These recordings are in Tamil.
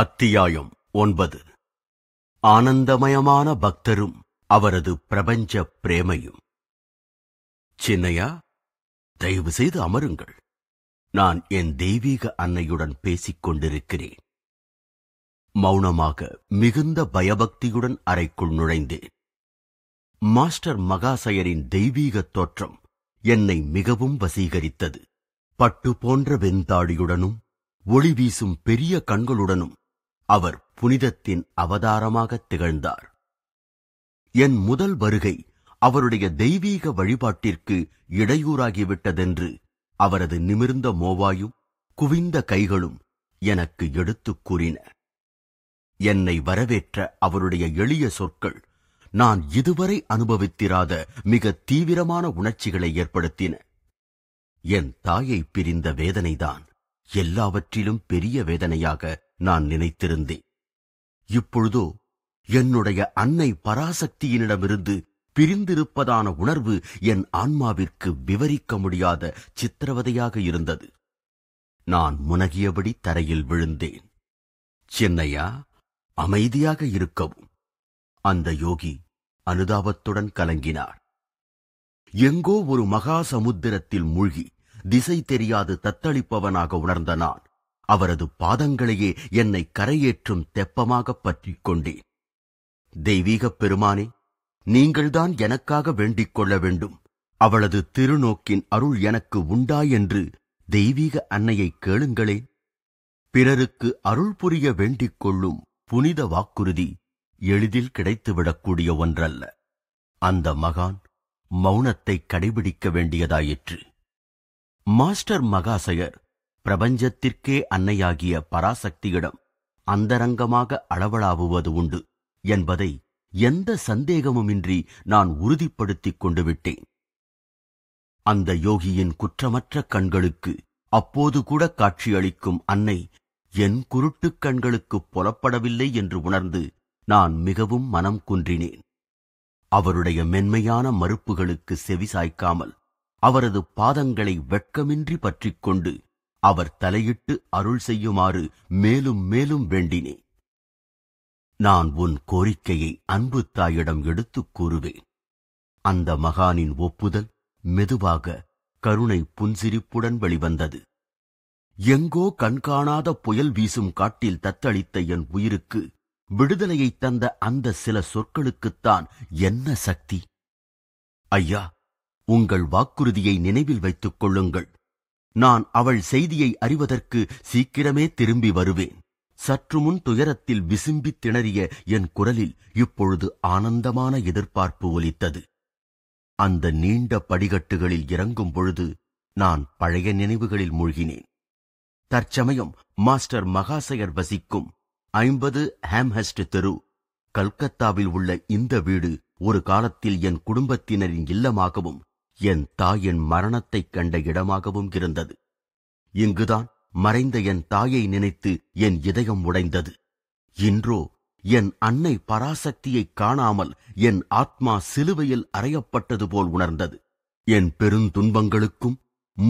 அத்தியாயம் ஒன்பது ஆனந்தமயமான பக்தரும் அவரது பிரபஞ்ச பிரேமையும் சின்னையா தயவு செய்து அமருங்கள் நான் என் தெய்வீக அன்னையுடன் பேசிக் கொண்டிருக்கிறேன் மௌனமாக மிகுந்த பயபக்தியுடன் அறைக்குள் நுழைந்தேன் மாஸ்டர் மகாசயரின் தெய்வீக தோற்றம் என்னை மிகவும் வசீகரித்தது பட்டு போன்ற வெண்தாடியுடனும் ஒளி வீசும் பெரிய கண்களுடனும் அவர் புனிதத்தின் அவதாரமாக திகழ்ந்தார் என் முதல் வருகை அவருடைய தெய்வீக வழிபாட்டிற்கு இடையூறாகிவிட்டதென்று அவரது நிமிர்ந்த மோவாயும் குவிந்த கைகளும் எனக்கு எடுத்துக் கூறின என்னை வரவேற்ற அவருடைய எளிய சொற்கள் நான் இதுவரை அனுபவித்திராத மிக தீவிரமான உணர்ச்சிகளை ஏற்படுத்தின என் தாயை பிரிந்த வேதனைதான் எல்லாவற்றிலும் பெரிய வேதனையாக நான் நினைத்திருந்தேன் இப்பொழுதோ என்னுடைய அன்னை பராசக்தியினிடமிருந்து பிரிந்திருப்பதான உணர்வு என் ஆன்மாவிற்கு விவரிக்க முடியாத சித்திரவதையாக இருந்தது நான் முனகியபடி தரையில் விழுந்தேன் சென்னையா அமைதியாக இருக்கவும் அந்த யோகி அனுதாபத்துடன் கலங்கினார் எங்கோ ஒரு மகா சமுத்திரத்தில் மூழ்கி திசை தெரியாது தத்தளிப்பவனாக உணர்ந்த நான் அவரது பாதங்களையே என்னை கரையேற்றும் தெப்பமாக பற்றிக் கொண்டேன் தெய்வீகப் பெருமானே நீங்கள்தான் எனக்காக வேண்டிக் கொள்ள வேண்டும் அவளது திருநோக்கின் அருள் எனக்கு உண்டாயென்று தெய்வீக அன்னையை கேளுங்களேன் பிறருக்கு அருள் புரிய வேண்டிக் கொள்ளும் புனித வாக்குறுதி எளிதில் கிடைத்துவிடக்கூடிய ஒன்றல்ல அந்த மகான் மௌனத்தை கடைபிடிக்க வேண்டியதாயிற்று மாஸ்டர் மகாசயர் பிரபஞ்சத்திற்கே அன்னையாகிய பராசக்தியிடம் அந்தரங்கமாக அளவளாவுவது உண்டு என்பதை எந்த சந்தேகமுமின்றி நான் உறுதிப்படுத்திக் கொண்டு விட்டேன் அந்த யோகியின் குற்றமற்ற கண்களுக்கு அப்போது கூட காட்சியளிக்கும் அன்னை என் குருட்டுக் கண்களுக்கு புலப்படவில்லை என்று உணர்ந்து நான் மிகவும் மனம் குன்றினேன் அவருடைய மென்மையான மறுப்புகளுக்கு செவி சாய்க்காமல் அவரது பாதங்களை வெட்கமின்றி பற்றிக்கொண்டு அவர் தலையிட்டு அருள் செய்யுமாறு மேலும் மேலும் வேண்டினேன் நான் உன் கோரிக்கையை அன்பு தாயிடம் எடுத்துக் கூறுவேன் அந்த மகானின் ஒப்புதல் மெதுவாக கருணை புன்சிரிப்புடன் வெளிவந்தது எங்கோ கண்காணாத புயல் வீசும் காட்டில் தத்தளித்த என் உயிருக்கு விடுதலையைத் தந்த அந்த சில சொற்களுக்குத்தான் என்ன சக்தி ஐயா உங்கள் வாக்குறுதியை நினைவில் வைத்துக் கொள்ளுங்கள் நான் அவள் செய்தியை அறிவதற்கு சீக்கிரமே திரும்பி வருவேன் சற்றுமுன் துயரத்தில் விசும்பி திணறிய என் குரலில் இப்பொழுது ஆனந்தமான எதிர்பார்ப்பு ஒலித்தது அந்த நீண்ட படிகட்டுகளில் இறங்கும் பொழுது நான் பழைய நினைவுகளில் மூழ்கினேன் தற்சமயம் மாஸ்டர் மகாசயர் வசிக்கும் ஐம்பது ஹாம்ஹஸ்ட் தெரு கல்கத்தாவில் உள்ள இந்த வீடு ஒரு காலத்தில் என் குடும்பத்தினரின் இல்லமாகவும் என் தாயின் மரணத்தைக் கண்ட இடமாகவும் இருந்தது இங்குதான் மறைந்த என் தாயை நினைத்து என் இதயம் உடைந்தது இன்றோ என் அன்னை பராசக்தியைக் காணாமல் என் ஆத்மா சிலுவையில் அறையப்பட்டது போல் உணர்ந்தது என் பெருந்துன்பங்களுக்கும்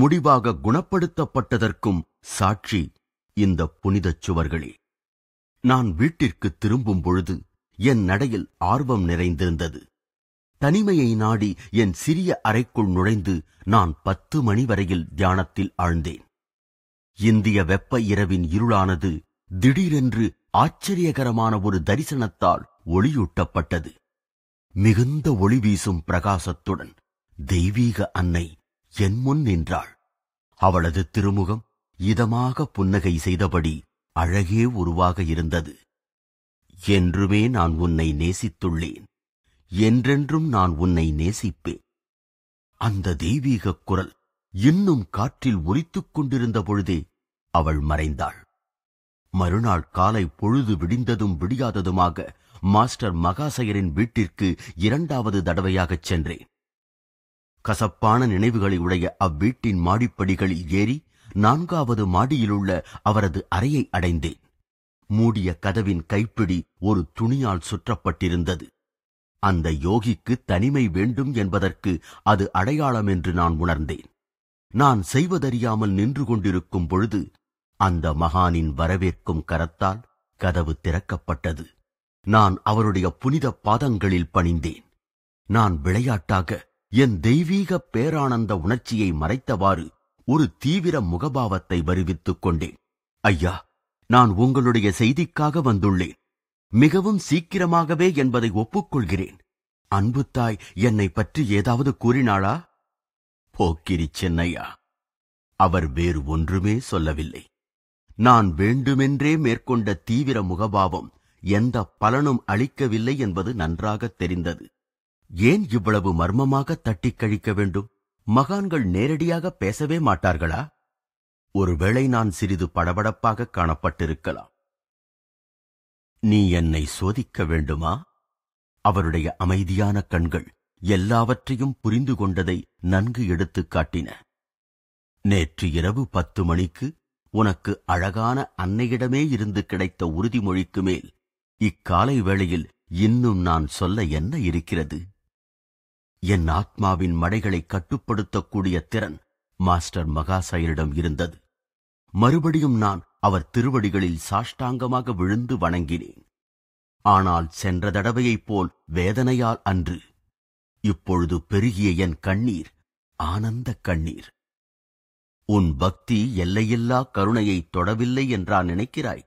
முடிவாக குணப்படுத்தப்பட்டதற்கும் சாட்சி இந்த புனிதச் சுவர்களே நான் வீட்டிற்கு திரும்பும் பொழுது என் நடையில் ஆர்வம் நிறைந்திருந்தது தனிமையை நாடி என் சிறிய அறைக்குள் நுழைந்து நான் பத்து மணி வரையில் தியானத்தில் ஆழ்ந்தேன் இந்திய வெப்ப இரவின் இருளானது திடீரென்று ஆச்சரியகரமான ஒரு தரிசனத்தால் ஒளியூட்டப்பட்டது மிகுந்த ஒளி வீசும் பிரகாசத்துடன் தெய்வீக அன்னை என் முன் நின்றாள் அவளது திருமுகம் இதமாக புன்னகை செய்தபடி அழகே உருவாக இருந்தது என்றுமே நான் உன்னை நேசித்துள்ளேன் என்றென்றும் நான் உன்னை நேசிப்பேன் அந்த தெய்வீக குரல் இன்னும் காற்றில் ஒலித்துக் கொண்டிருந்த பொழுதே அவள் மறைந்தாள் மறுநாள் காலை பொழுது விடிந்ததும் விடியாததுமாக மாஸ்டர் மகாசயரின் வீட்டிற்கு இரண்டாவது தடவையாகச் சென்றேன் கசப்பான நினைவுகளை உடைய அவ்வீட்டின் மாடிப்படிகளில் ஏறி நான்காவது மாடியிலுள்ள அவரது அறையை அடைந்தேன் மூடிய கதவின் கைப்பிடி ஒரு துணியால் சுற்றப்பட்டிருந்தது அந்த யோகிக்கு தனிமை வேண்டும் என்பதற்கு அது அடையாளம் என்று நான் உணர்ந்தேன் நான் செய்வதறியாமல் நின்று கொண்டிருக்கும் பொழுது அந்த மகானின் வரவேற்கும் கரத்தால் கதவு திறக்கப்பட்டது நான் அவருடைய புனித பாதங்களில் பணிந்தேன் நான் விளையாட்டாக என் தெய்வீக பேரானந்த உணர்ச்சியை மறைத்தவாறு ஒரு தீவிர முகபாவத்தை வருவித்துக் கொண்டேன் ஐயா நான் உங்களுடைய செய்திக்காக வந்துள்ளேன் மிகவும் சீக்கிரமாகவே என்பதை ஒப்புக்கொள்கிறேன் அன்புத்தாய் என்னை பற்றி ஏதாவது கூறினாளா போக்கிரி சென்னையா அவர் வேறு ஒன்றுமே சொல்லவில்லை நான் வேண்டுமென்றே மேற்கொண்ட தீவிர முகபாவம் எந்த பலனும் அளிக்கவில்லை என்பது நன்றாக தெரிந்தது ஏன் இவ்வளவு மர்மமாக தட்டி கழிக்க வேண்டும் மகான்கள் நேரடியாக பேசவே மாட்டார்களா ஒருவேளை நான் சிறிது படபடப்பாக காணப்பட்டிருக்கலாம் நீ என்னை சோதிக்க வேண்டுமா அவருடைய அமைதியான கண்கள் எல்லாவற்றையும் புரிந்து கொண்டதை நன்கு எடுத்துக் காட்டின நேற்று இரவு பத்து மணிக்கு உனக்கு அழகான அன்னையிடமே இருந்து கிடைத்த உறுதிமொழிக்கு மேல் இக்காலை வேளையில் இன்னும் நான் சொல்ல என்ன இருக்கிறது என் ஆத்மாவின் மடைகளை கட்டுப்படுத்தக்கூடிய திறன் மாஸ்டர் மகாசாயரிடம் இருந்தது மறுபடியும் நான் அவர் திருவடிகளில் சாஷ்டாங்கமாக விழுந்து வணங்கினேன் ஆனால் சென்ற தடவையைப் போல் வேதனையால் அன்று இப்பொழுது பெருகிய என் கண்ணீர் ஆனந்தக் கண்ணீர் உன் பக்தி எல்லையில்லா கருணையை தொடவில்லை என்றா நினைக்கிறாய்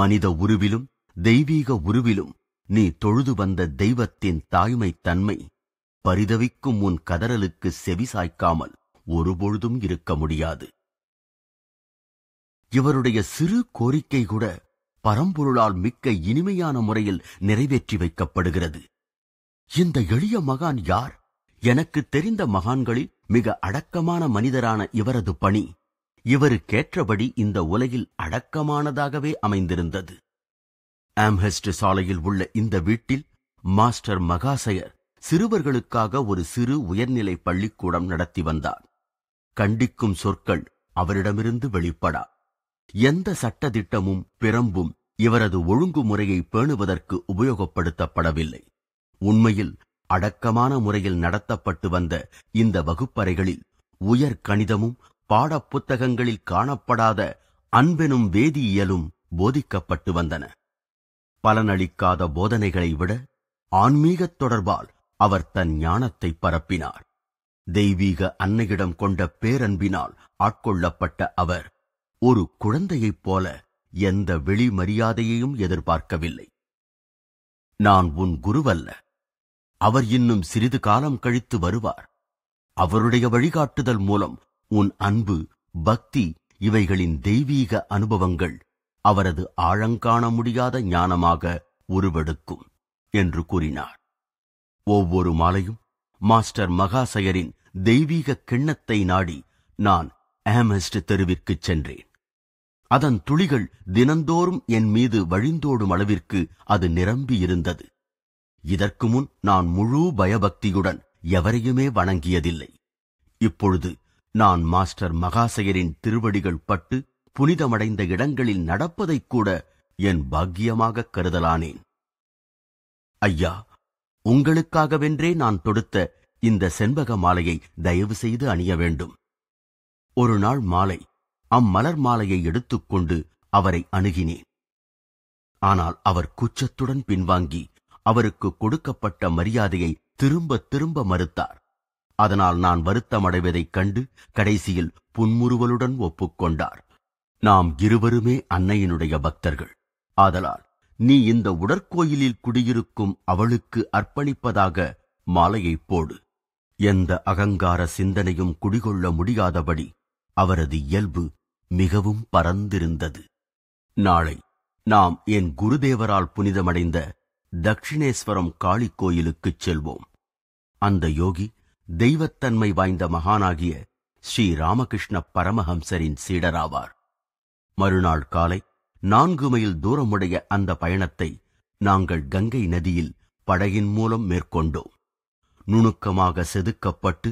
மனித உருவிலும் தெய்வீக உருவிலும் நீ தொழுது வந்த தெய்வத்தின் தாய்மைத் தன்மை பரிதவிக்கும் உன் கதறலுக்கு செவி சாய்க்காமல் ஒருபொழுதும் இருக்க முடியாது இவருடைய சிறு கோரிக்கை கூட பரம்பொருளால் மிக்க இனிமையான முறையில் நிறைவேற்றி வைக்கப்படுகிறது இந்த எளிய மகான் யார் எனக்கு தெரிந்த மகான்களில் மிக அடக்கமான மனிதரான இவரது பணி இவருக்கேற்றபடி இந்த உலகில் அடக்கமானதாகவே அமைந்திருந்தது ஆம்ஹெஸ்ட் சாலையில் உள்ள இந்த வீட்டில் மாஸ்டர் மகாசயர் சிறுவர்களுக்காக ஒரு சிறு உயர்நிலை பள்ளிக்கூடம் நடத்தி வந்தார் கண்டிக்கும் சொற்கள் அவரிடமிருந்து வெளிப்படா எந்த சட்டதிட்டமும் பிரம்பும் இவரது ஒழுங்குமுறையை பேணுவதற்கு உபயோகப்படுத்தப்படவில்லை உண்மையில் அடக்கமான முறையில் நடத்தப்பட்டு வந்த இந்த வகுப்பறைகளில் உயர் கணிதமும் பாடப்புத்தகங்களில் காணப்படாத அன்பெனும் வேதியியலும் போதிக்கப்பட்டு வந்தன பலனளிக்காத போதனைகளை விட ஆன்மீகத் தொடர்பால் அவர் தன் ஞானத்தை பரப்பினார் தெய்வீக அன்னையிடம் கொண்ட பேரன்பினால் ஆட்கொள்ளப்பட்ட அவர் ஒரு குழந்தையைப் போல எந்த வெளி மரியாதையையும் எதிர்பார்க்கவில்லை நான் உன் குருவல்ல அவர் இன்னும் சிறிது காலம் கழித்து வருவார் அவருடைய வழிகாட்டுதல் மூலம் உன் அன்பு பக்தி இவைகளின் தெய்வீக அனுபவங்கள் அவரது ஆழங்காண முடியாத ஞானமாக உருவெடுக்கும் என்று கூறினார் ஒவ்வொரு மாலையும் மாஸ்டர் மகாசயரின் தெய்வீக கிண்ணத்தை நாடி நான் ஆமஸ்ட் தெருவிற்குச் சென்றேன் அதன் துளிகள் தினந்தோறும் என் மீது வழிந்தோடும் அளவிற்கு அது நிரம்பியிருந்தது இதற்கு முன் நான் முழு பயபக்தியுடன் எவரையுமே வணங்கியதில்லை இப்பொழுது நான் மாஸ்டர் மகாசயரின் திருவடிகள் பட்டு புனிதமடைந்த இடங்களில் நடப்பதைக் கூட என் பாக்கியமாகக் கருதலானேன் ஐயா உங்களுக்காகவென்றே நான் தொடுத்த இந்த செண்பக மாலையை தயவு செய்து அணிய வேண்டும் ஒரு நாள் மாலை அம்மலர் மாலையை எடுத்துக்கொண்டு அவரை அணுகினேன் ஆனால் அவர் கூச்சத்துடன் பின்வாங்கி அவருக்கு கொடுக்கப்பட்ட மரியாதையை திரும்ப திரும்ப மறுத்தார் அதனால் நான் வருத்தமடைவதைக் கண்டு கடைசியில் புன்முறுவலுடன் ஒப்புக்கொண்டார் நாம் இருவருமே அன்னையினுடைய பக்தர்கள் ஆதலால் நீ இந்த உடற்கோயிலில் குடியிருக்கும் அவளுக்கு அர்ப்பணிப்பதாக மாலையைப் போடு எந்த அகங்கார சிந்தனையும் குடிகொள்ள முடியாதபடி அவரது இயல்பு மிகவும் பரந்திருந்தது நாளை நாம் என் குருதேவரால் புனிதமடைந்த தட்சிணேஸ்வரம் காளி கோயிலுக்குச் செல்வோம் அந்த யோகி தெய்வத்தன்மை வாய்ந்த மகானாகிய ஸ்ரீ ராமகிருஷ்ண பரமஹம்சரின் சீடராவார் மறுநாள் காலை நான்கு மைல் தூரமுடைய அந்த பயணத்தை நாங்கள் கங்கை நதியில் படகின் மூலம் மேற்கொண்டோம் நுணுக்கமாக செதுக்கப்பட்டு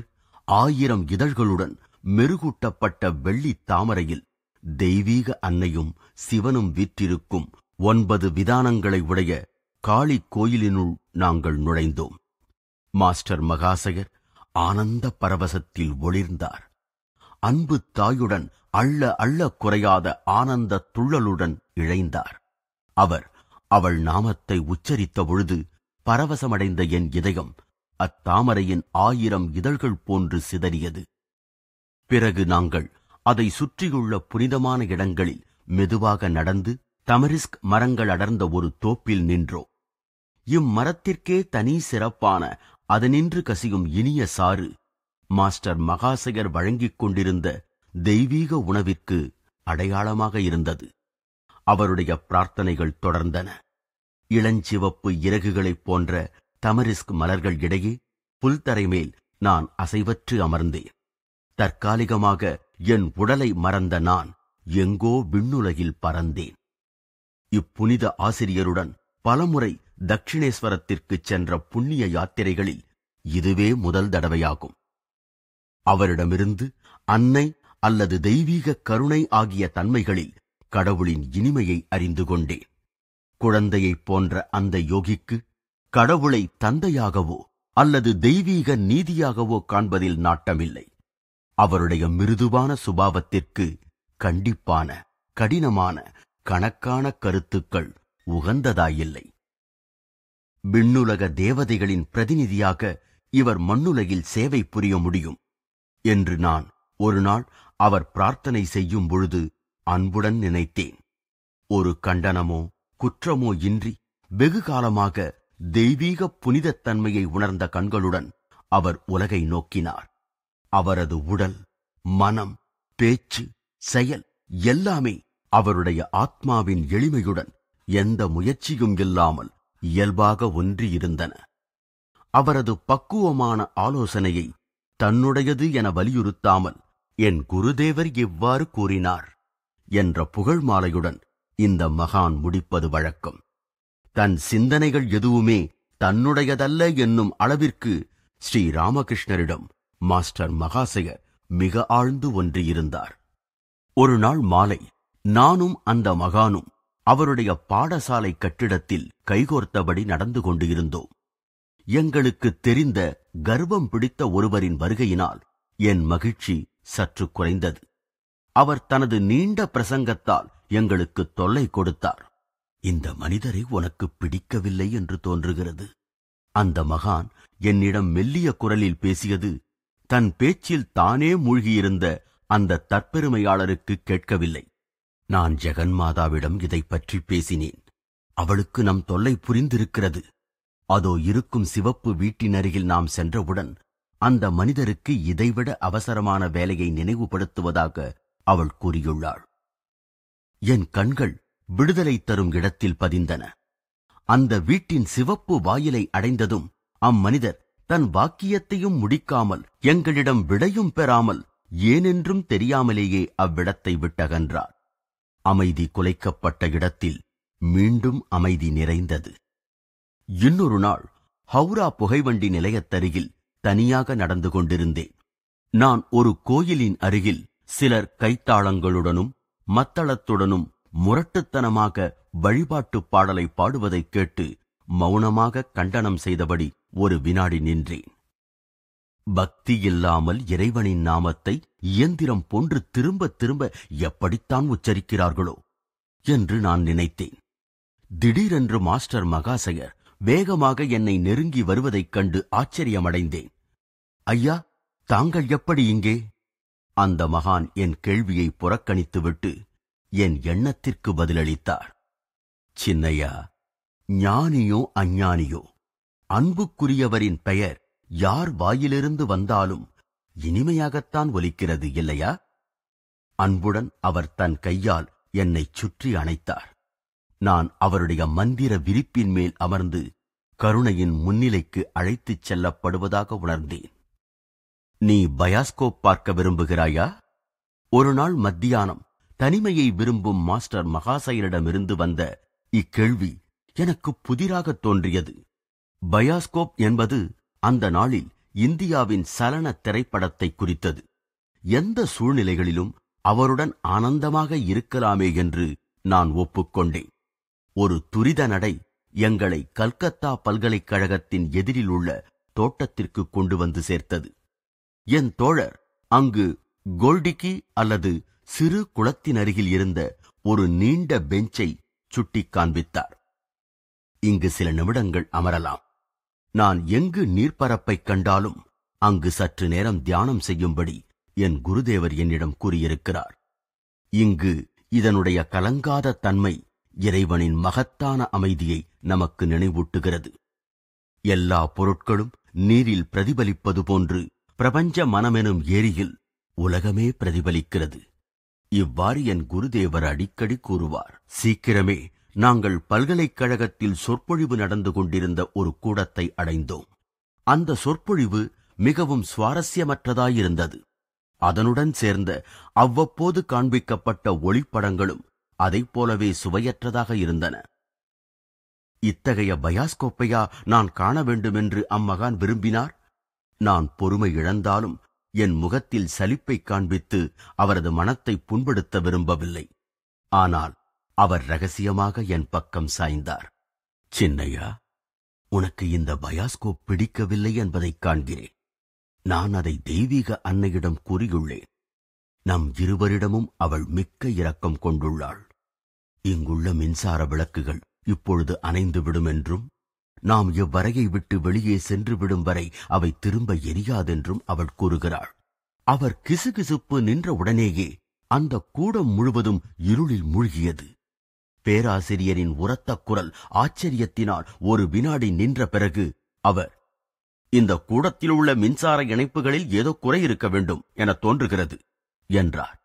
ஆயிரம் இதழ்களுடன் மெருகூட்டப்பட்ட வெள்ளி தாமரையில் தெய்வீக அன்னையும் சிவனும் விற்றிருக்கும் ஒன்பது விதானங்களை உடைய காளி கோயிலினுள் நாங்கள் நுழைந்தோம் மாஸ்டர் மகாசயர் ஆனந்த பரவசத்தில் ஒளிர்ந்தார் அன்பு தாயுடன் அள்ள அள்ள குறையாத ஆனந்த துள்ளலுடன் இழைந்தார் அவர் அவள் நாமத்தை உச்சரித்த பொழுது பரவசமடைந்த என் இதயம் அத்தாமரையின் ஆயிரம் இதழ்கள் போன்று சிதறியது பிறகு நாங்கள் அதை சுற்றியுள்ள புனிதமான இடங்களில் மெதுவாக நடந்து தமரிஸ்க் மரங்கள் அடர்ந்த ஒரு தோப்பில் நின்றோம் இம்மரத்திற்கே தனி சிறப்பான அதனின்று கசியும் இனிய சாறு மாஸ்டர் மகாசையர் வழங்கிக் கொண்டிருந்த தெய்வீக உணவிற்கு அடையாளமாக இருந்தது அவருடைய பிரார்த்தனைகள் தொடர்ந்தன இளஞ்சிவப்பு இறகுகளைப் போன்ற தமரிஸ்க் மலர்கள் இடையே புல்தரை மேல் நான் அசைவற்று அமர்ந்தேன் தற்காலிகமாக என் உடலை மறந்த நான் எங்கோ விண்ணுலகில் பறந்தேன் இப்புனித ஆசிரியருடன் பலமுறை தட்சிணேஸ்வரத்திற்கு சென்ற புண்ணிய யாத்திரைகளில் இதுவே முதல் தடவையாகும் அவரிடமிருந்து அன்னை அல்லது தெய்வீக கருணை ஆகிய தன்மைகளில் கடவுளின் இனிமையை அறிந்து கொண்டேன் குழந்தையைப் போன்ற அந்த யோகிக்கு கடவுளை தந்தையாகவோ அல்லது தெய்வீக நீதியாகவோ காண்பதில் நாட்டமில்லை அவருடைய மிருதுவான சுபாவத்திற்கு கண்டிப்பான கடினமான கணக்கான கருத்துக்கள் உகந்ததாயில்லை விண்ணுலக தேவதைகளின் பிரதிநிதியாக இவர் மண்ணுலகில் சேவை புரிய முடியும் என்று நான் ஒரு நாள் அவர் பிரார்த்தனை செய்யும் பொழுது அன்புடன் நினைத்தேன் ஒரு கண்டனமோ குற்றமோ இன்றி வெகு காலமாக தெய்வீக புனிதத்தன்மையை உணர்ந்த கண்களுடன் அவர் உலகை நோக்கினார் அவரது உடல் மனம் பேச்சு செயல் எல்லாமே அவருடைய ஆத்மாவின் எளிமையுடன் எந்த முயற்சியும் இல்லாமல் இயல்பாக ஒன்றியிருந்தன அவரது பக்குவமான ஆலோசனையை தன்னுடையது என வலியுறுத்தாமல் என் குருதேவர் இவ்வாறு கூறினார் என்ற புகழ் மாலையுடன் இந்த மகான் முடிப்பது வழக்கம் தன் சிந்தனைகள் எதுவுமே தன்னுடையதல்ல என்னும் அளவிற்கு ஸ்ரீ ராமகிருஷ்ணரிடம் மாஸ்டர் மகாசய மிக ஆழ்ந்து ஒன்று இருந்தார் ஒரு நாள் மாலை நானும் அந்த மகானும் அவருடைய பாடசாலை கட்டிடத்தில் கைகோர்த்தபடி நடந்து கொண்டிருந்தோம் எங்களுக்கு தெரிந்த கர்வம் பிடித்த ஒருவரின் வருகையினால் என் மகிழ்ச்சி சற்று குறைந்தது அவர் தனது நீண்ட பிரசங்கத்தால் எங்களுக்கு தொல்லை கொடுத்தார் இந்த மனிதரை உனக்கு பிடிக்கவில்லை என்று தோன்றுகிறது அந்த மகான் என்னிடம் மெல்லிய குரலில் பேசியது தன் பேச்சில் தானே மூழ்கியிருந்த அந்த தற்பெருமையாளருக்கு கேட்கவில்லை நான் ஜெகன்மாதாவிடம் இதை பற்றி பேசினேன் அவளுக்கு நம் தொல்லை புரிந்திருக்கிறது அதோ இருக்கும் சிவப்பு வீட்டினருகில் நாம் சென்றவுடன் அந்த மனிதருக்கு இதைவிட அவசரமான வேலையை நினைவுபடுத்துவதாக அவள் கூறியுள்ளாள் என் கண்கள் விடுதலை தரும் இடத்தில் பதிந்தன அந்த வீட்டின் சிவப்பு வாயிலை அடைந்ததும் அம்மனிதர் தன் வாக்கியத்தையும் முடிக்காமல் எங்களிடம் விடையும் பெறாமல் ஏனென்றும் தெரியாமலேயே அவ்விடத்தை விட்டகன்றார் அமைதி குலைக்கப்பட்ட இடத்தில் மீண்டும் அமைதி நிறைந்தது இன்னொரு நாள் ஹவுரா புகைவண்டி நிலையத்தருகில் தனியாக நடந்து கொண்டிருந்தேன் நான் ஒரு கோயிலின் அருகில் சிலர் கைத்தாளங்களுடனும் மத்தளத்துடனும் முரட்டுத்தனமாக வழிபாட்டுப் பாடலை பாடுவதைக் கேட்டு மௌனமாக கண்டனம் செய்தபடி ஒரு வினாடி நின்றேன் பக்தி இல்லாமல் இறைவனின் நாமத்தை இயந்திரம் போன்று திரும்ப திரும்ப எப்படித்தான் உச்சரிக்கிறார்களோ என்று நான் நினைத்தேன் திடீரென்று மாஸ்டர் மகாசயர் வேகமாக என்னை நெருங்கி வருவதைக் கண்டு ஆச்சரியமடைந்தேன் ஐயா தாங்கள் எப்படி இங்கே அந்த மகான் என் கேள்வியை புறக்கணித்துவிட்டு என் எண்ணத்திற்கு பதிலளித்தார் சின்னையா ஞானியோ அஞ்ஞானியோ அன்புக்குரியவரின் பெயர் யார் வாயிலிருந்து வந்தாலும் இனிமையாகத்தான் ஒலிக்கிறது இல்லையா அன்புடன் அவர் தன் கையால் என்னைச் சுற்றி அணைத்தார் நான் அவருடைய மந்திர விரிப்பின் மேல் அமர்ந்து கருணையின் முன்னிலைக்கு அழைத்துச் செல்லப்படுவதாக உணர்ந்தேன் நீ பயாஸ்கோப் பார்க்க விரும்புகிறாயா ஒரு நாள் மத்தியானம் தனிமையை விரும்பும் மாஸ்டர் மகாசையரிடமிருந்து வந்த இக்கேள்வி எனக்கு புதிராக தோன்றியது பயாஸ்கோப் என்பது அந்த நாளில் இந்தியாவின் சலன திரைப்படத்தை குறித்தது எந்த சூழ்நிலைகளிலும் அவருடன் ஆனந்தமாக இருக்கலாமே என்று நான் ஒப்புக்கொண்டேன் ஒரு துரித நடை எங்களை கல்கத்தா பல்கலைக்கழகத்தின் எதிரில் உள்ள தோட்டத்திற்கு கொண்டு வந்து சேர்த்தது என் தோழர் அங்கு கோல்டிக்கி அல்லது சிறு குளத்தின் அருகில் இருந்த ஒரு நீண்ட பெஞ்சை சுட்டிக் காண்பித்தார் இங்கு சில நிமிடங்கள் அமரலாம் நான் எங்கு நீர்ப்பரப்பைக் கண்டாலும் அங்கு சற்று நேரம் தியானம் செய்யும்படி என் குருதேவர் என்னிடம் கூறியிருக்கிறார் இங்கு இதனுடைய கலங்காத தன்மை இறைவனின் மகத்தான அமைதியை நமக்கு நினைவூட்டுகிறது எல்லா பொருட்களும் நீரில் பிரதிபலிப்பது போன்று பிரபஞ்ச மனமெனும் ஏரியில் உலகமே பிரதிபலிக்கிறது இவ்வாறு என் குருதேவர் அடிக்கடி கூறுவார் சீக்கிரமே நாங்கள் பல்கலைக்கழகத்தில் சொற்பொழிவு நடந்து கொண்டிருந்த ஒரு கூடத்தை அடைந்தோம் அந்த சொற்பொழிவு மிகவும் சுவாரஸ்யமற்றதாயிருந்தது அதனுடன் சேர்ந்த அவ்வப்போது காண்பிக்கப்பட்ட ஒளிப்படங்களும் அதைப் போலவே சுவையற்றதாக இருந்தன இத்தகைய பயாஸ்கோப்பையா நான் காண வேண்டுமென்று அம்மகான் விரும்பினார் நான் பொறுமை இழந்தாலும் என் முகத்தில் சலிப்பை காண்பித்து அவரது மனத்தை புண்படுத்த விரும்பவில்லை ஆனால் அவர் ரகசியமாக என் பக்கம் சாய்ந்தார் சின்னையா உனக்கு இந்த பயாஸ்கோப் பிடிக்கவில்லை என்பதைக் காண்கிறேன் நான் அதை தெய்வீக அன்னையிடம் கூறியுள்ளேன் நம் இருவரிடமும் அவள் மிக்க இரக்கம் கொண்டுள்ளாள் இங்குள்ள மின்சார விளக்குகள் இப்பொழுது அணைந்துவிடும் என்றும் நாம் எவ்வரையை விட்டு வெளியே சென்று விடும் வரை அவை திரும்ப எரியாதென்றும் அவள் கூறுகிறாள் அவர் கிசுகிசுப்பு நின்ற உடனேயே அந்த கூடம் முழுவதும் இருளில் மூழ்கியது பேராசிரியரின் உரத்த குரல் ஆச்சரியத்தினால் ஒரு வினாடி நின்ற பிறகு அவர் இந்த கூடத்தில் உள்ள மின்சார இணைப்புகளில் ஏதோ குறை இருக்க வேண்டும் என தோன்றுகிறது என்றார்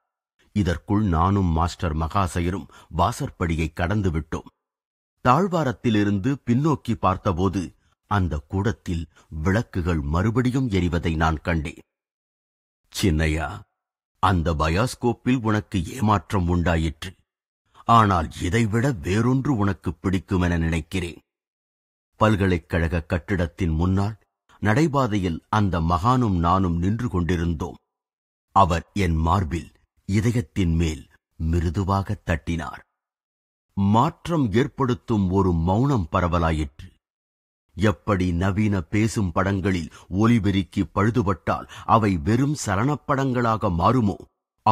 இதற்குள் நானும் மாஸ்டர் மகாசயரும் வாசற்படியை கடந்துவிட்டோம் தாழ்வாரத்திலிருந்து பின்னோக்கி பார்த்தபோது அந்த கூடத்தில் விளக்குகள் மறுபடியும் எரிவதை நான் கண்டேன் சின்னையா அந்த பயாஸ்கோப்பில் உனக்கு ஏமாற்றம் உண்டாயிற்று ஆனால் இதைவிட வேறொன்று உனக்கு பிடிக்கும் என நினைக்கிறேன் பல்கலைக்கழக கட்டிடத்தின் முன்னால் நடைபாதையில் அந்த மகானும் நானும் நின்று கொண்டிருந்தோம் அவர் என் மார்பில் இதயத்தின் மேல் மிருதுவாக தட்டினார் மாற்றம் ஏற்படுத்தும் ஒரு மௌனம் பரவலாயிற்று எப்படி நவீன பேசும் படங்களில் ஒலிபெருக்கி பழுதுபட்டால் அவை வெறும் சலனப்படங்களாக மாறுமோ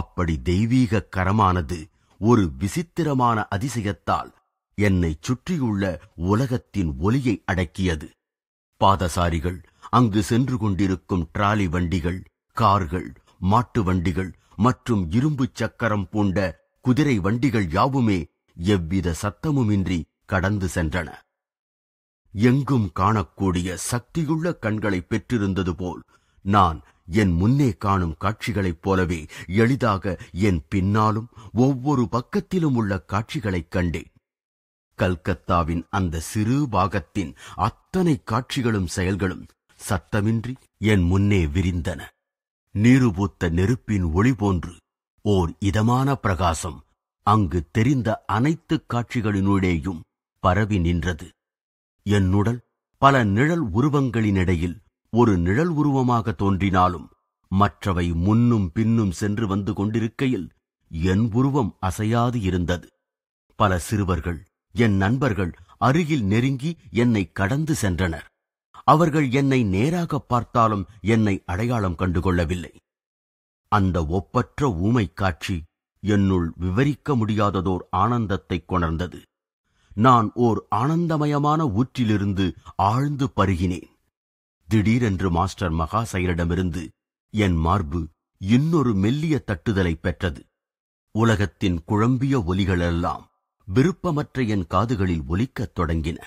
அப்படி தெய்வீக கரமானது ஒரு விசித்திரமான அதிசயத்தால் என்னை சுற்றியுள்ள உலகத்தின் ஒலியை அடக்கியது பாதசாரிகள் அங்கு சென்று கொண்டிருக்கும் டிராலி வண்டிகள் கார்கள் மாட்டு வண்டிகள் மற்றும் இரும்பு சக்கரம் பூண்ட குதிரை வண்டிகள் யாவுமே எவ்வித சத்தமுமின்றி கடந்து சென்றன எங்கும் காணக்கூடிய சக்தியுள்ள கண்களை பெற்றிருந்தது போல் நான் என் முன்னே காணும் காட்சிகளைப் போலவே எளிதாக என் பின்னாலும் ஒவ்வொரு பக்கத்திலும் உள்ள காட்சிகளைக் கண்டேன் கல்கத்தாவின் அந்த சிறு பாகத்தின் அத்தனை காட்சிகளும் செயல்களும் சத்தமின்றி என் முன்னே விரிந்தன நீருபூத்த நெருப்பின் ஒளி போன்று ஓர் இதமான பிரகாசம் அங்கு தெரிந்த அனைத்து காட்சிகளினுடேயும் பரவி நின்றது என்னுடல் பல நிழல் உருவங்களினிடையில் ஒரு நிழல் உருவமாக தோன்றினாலும் மற்றவை முன்னும் பின்னும் சென்று வந்து கொண்டிருக்கையில் என் உருவம் அசையாது இருந்தது பல சிறுவர்கள் என் நண்பர்கள் அருகில் நெருங்கி என்னை கடந்து சென்றனர் அவர்கள் என்னை நேராக பார்த்தாலும் என்னை அடையாளம் கண்டுகொள்ளவில்லை அந்த ஒப்பற்ற ஊமை காட்சி என்னுள் விவரிக்க முடியாததோர் ஆனந்தத்தைக் கொணர்ந்தது நான் ஓர் ஆனந்தமயமான ஊற்றிலிருந்து ஆழ்ந்து பருகினேன் திடீரென்று மாஸ்டர் மகாசையரிடமிருந்து என் மார்பு இன்னொரு மெல்லிய தட்டுதலை பெற்றது உலகத்தின் குழம்பிய ஒலிகளெல்லாம் விருப்பமற்ற என் காதுகளில் ஒலிக்கத் தொடங்கின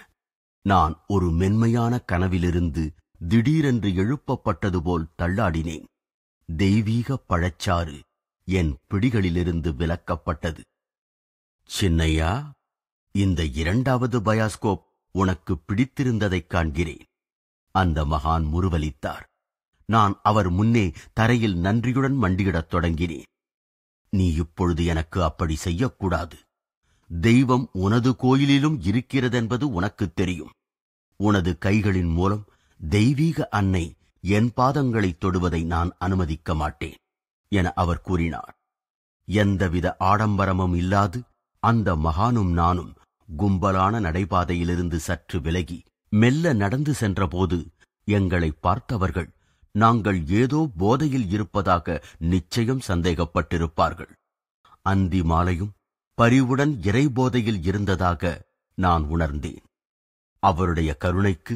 நான் ஒரு மென்மையான கனவிலிருந்து திடீரென்று எழுப்பப்பட்டது போல் தள்ளாடினேன் தெய்வீக பழச்சாறு என் பிடிகளிலிருந்து விலக்கப்பட்டது சின்னையா இந்த இரண்டாவது பயாஸ்கோப் உனக்கு பிடித்திருந்ததைக் காண்கிறேன் அந்த மகான் முருவலித்தார் நான் அவர் முன்னே தரையில் நன்றியுடன் மண்டியிடத் தொடங்கினேன் நீ இப்பொழுது எனக்கு அப்படி செய்யக்கூடாது தெய்வம் உனது கோயிலிலும் இருக்கிறதென்பது உனக்கு தெரியும் உனது கைகளின் மூலம் தெய்வீக அன்னை என் பாதங்களைத் தொடுவதை நான் அனுமதிக்க மாட்டேன் என அவர் கூறினார் எந்தவித ஆடம்பரமும் இல்லாது அந்த மகானும் நானும் கும்பலான நடைபாதையிலிருந்து சற்று விலகி மெல்ல நடந்து சென்றபோது எங்களை பார்த்தவர்கள் நாங்கள் ஏதோ போதையில் இருப்பதாக நிச்சயம் சந்தேகப்பட்டிருப்பார்கள் அந்தி மாலையும் பரிவுடன் இறைபோதையில் இருந்ததாக நான் உணர்ந்தேன் அவருடைய கருணைக்கு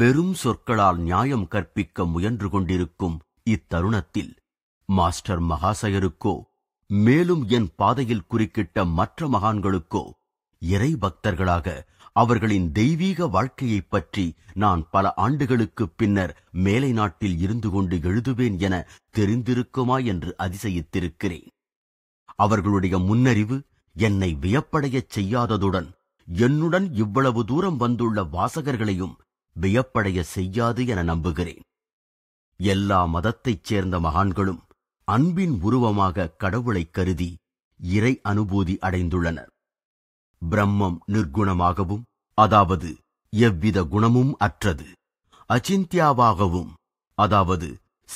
வெறும் சொற்களால் நியாயம் கற்பிக்க முயன்று கொண்டிருக்கும் இத்தருணத்தில் மாஸ்டர் மகாசயருக்கோ மேலும் என் பாதையில் குறுக்கிட்ட மற்ற மகான்களுக்கோ இறை பக்தர்களாக அவர்களின் தெய்வீக வாழ்க்கையைப் பற்றி நான் பல ஆண்டுகளுக்குப் பின்னர் மேலை நாட்டில் இருந்து கொண்டு எழுதுவேன் என தெரிந்திருக்குமா என்று அதிசயித்திருக்கிறேன் அவர்களுடைய முன்னறிவு என்னை வியப்படையச் செய்யாததுடன் என்னுடன் இவ்வளவு தூரம் வந்துள்ள வாசகர்களையும் வியப்படைய செய்யாது என நம்புகிறேன் எல்லா மதத்தைச் சேர்ந்த மகான்களும் அன்பின் உருவமாக கடவுளைக் கருதி இறை அனுபூதி அடைந்துள்ளனர் பிரம்மம் நிர்குணமாகவும் அதாவது எவ்வித குணமும் அற்றது அச்சிந்தியாவாகவும் அதாவது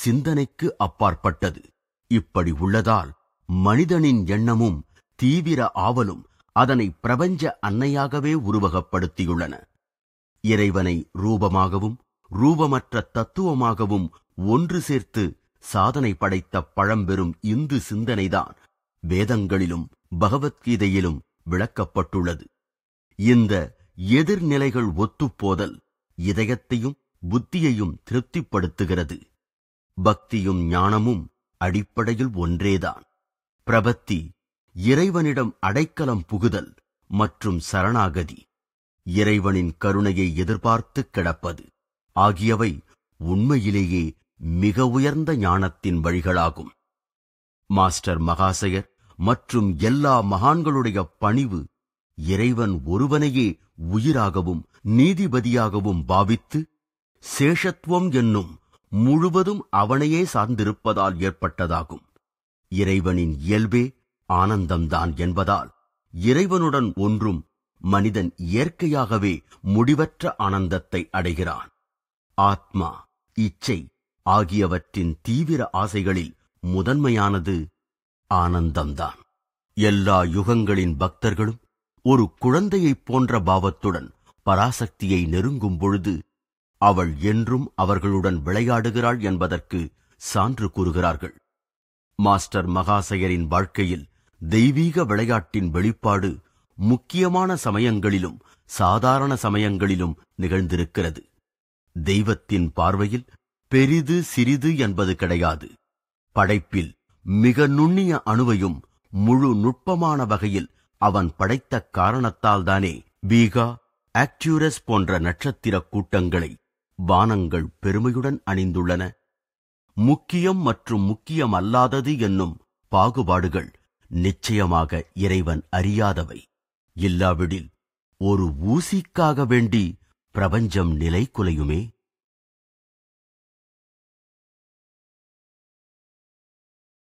சிந்தனைக்கு அப்பாற்பட்டது இப்படி உள்ளதால் மனிதனின் எண்ணமும் தீவிர ஆவலும் அதனை பிரபஞ்ச அன்னையாகவே உருவகப்படுத்தியுள்ளன இறைவனை ரூபமாகவும் ரூபமற்ற தத்துவமாகவும் ஒன்று சேர்த்து சாதனை படைத்த பழம்பெரும் இந்து சிந்தனைதான் வேதங்களிலும் பகவத்கீதையிலும் விளக்கப்பட்டுள்ளது இந்த எதிர்நிலைகள் ஒத்துப்போதல் இதயத்தையும் புத்தியையும் திருப்திப்படுத்துகிறது பக்தியும் ஞானமும் அடிப்படையில் ஒன்றேதான் பிரபத்தி இறைவனிடம் அடைக்கலம் புகுதல் மற்றும் சரணாகதி இறைவனின் கருணையை எதிர்பார்த்து கிடப்பது ஆகியவை உண்மையிலேயே மிக உயர்ந்த ஞானத்தின் வழிகளாகும் மாஸ்டர் மகாசயர் மற்றும் எல்லா மகான்களுடைய பணிவு இறைவன் ஒருவனையே உயிராகவும் நீதிபதியாகவும் பாவித்து சேஷத்துவம் என்னும் முழுவதும் அவனையே சார்ந்திருப்பதால் ஏற்பட்டதாகும் இறைவனின் இயல்பே ஆனந்தம்தான் என்பதால் இறைவனுடன் ஒன்றும் மனிதன் இயற்கையாகவே முடிவற்ற ஆனந்தத்தை அடைகிறான் ஆத்மா இச்சை ஆகியவற்றின் தீவிர ஆசைகளில் முதன்மையானது ஆனந்தம்தான் எல்லா யுகங்களின் பக்தர்களும் ஒரு குழந்தையைப் போன்ற பாவத்துடன் பராசக்தியை நெருங்கும் பொழுது அவள் என்றும் அவர்களுடன் விளையாடுகிறாள் என்பதற்கு சான்று கூறுகிறார்கள் மாஸ்டர் மகாசயரின் வாழ்க்கையில் தெய்வீக விளையாட்டின் வெளிப்பாடு முக்கியமான சமயங்களிலும் சாதாரண சமயங்களிலும் நிகழ்ந்திருக்கிறது தெய்வத்தின் பார்வையில் பெரிது சிறிது என்பது கிடையாது படைப்பில் மிக நுண்ணிய அணுவையும் முழு நுட்பமான வகையில் அவன் படைத்த காரணத்தால் தானே பீகா ஆக்டியூரஸ் போன்ற நட்சத்திர கூட்டங்களை வானங்கள் பெருமையுடன் அணிந்துள்ளன முக்கியம் மற்றும் முக்கியம் அல்லாதது என்னும் பாகுபாடுகள் நிச்சயமாக இறைவன் அறியாதவை இல்லாவிடில் ஒரு ஊசிக்காக வேண்டி பிரபஞ்சம் நிலை குலையுமே